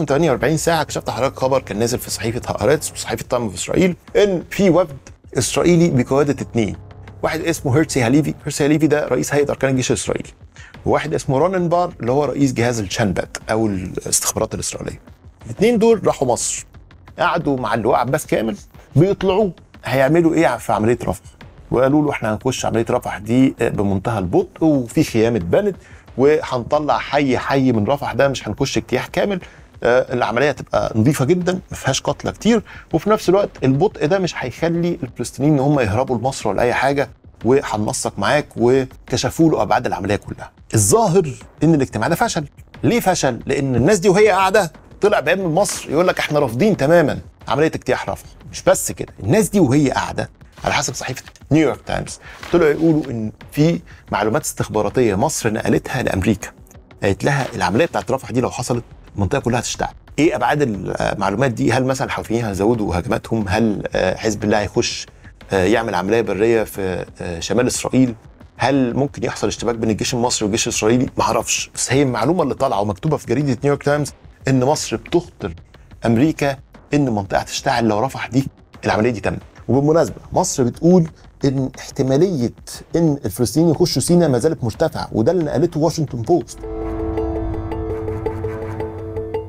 48 ساعه اكتشفت حضرتك خبر كان نازل في صحيفه هارتس وصحيفه طعم في اسرائيل ان في وفد اسرائيلي بقياده اثنين واحد اسمه هيرتسي هاليفي هيرتسي هاليفي ده رئيس هيئه اركان الجيش الاسرائيلي وواحد اسمه بار اللي هو رئيس جهاز الشنبات او الاستخبارات الاسرائيليه الاثنين دول راحوا مصر قعدوا مع اللواء عباس كامل بيطلعوه هيعملوا ايه في عمليه رفح وقالوا له احنا هنخش عمليه رفح دي بمنتهى البطء وفي خيام اتبنت وهنطلع حي حي من رفح ده مش هنخش اجتياح كامل آه، العمليه تبقى نظيفه جدا ما فيهاش قتلى كتير وفي نفس الوقت البطء ده مش هيخلي الفلسطينيين ان هم يهربوا لمصر ولا اي حاجه وهننسق معاك وكشفوا له ابعاد العمليه كلها. الظاهر ان الاجتماع ده فشل. ليه فشل؟ لان الناس دي وهي قاعده طلع بعين من مصر يقول لك احنا رافضين تماما عمليه اجتياح رفح. مش بس كده، الناس دي وهي قاعده على حسب صحيفه نيويورك تايمز طلعوا يقولوا ان في معلومات استخباراتيه مصر نقلتها لامريكا. قالت لها العمليه بتاعت رفح دي لو حصلت المنطقه كلها هتشتعل ايه ابعاد المعلومات دي هل مثلا الحوثيين هيزودوا هجماتهم هل آه، حزب الله هيخش آه، يعمل عمليه بريه في آه، شمال اسرائيل هل ممكن يحصل اشتباك بين الجيش المصري والجيش الاسرائيلي ما اعرفش بس هي المعلومه اللي طالعه ومكتوبه في جريده نيويورك تايمز ان مصر بتخطر امريكا ان المنطقه هتشتعل لو رفح دي العمليه دي تمت وبالمناسبه مصر بتقول ان احتماليه ان الفلسطينيين يخشوا سينا ما زالت مرتفعه وده اللي نقلته واشنطن بوست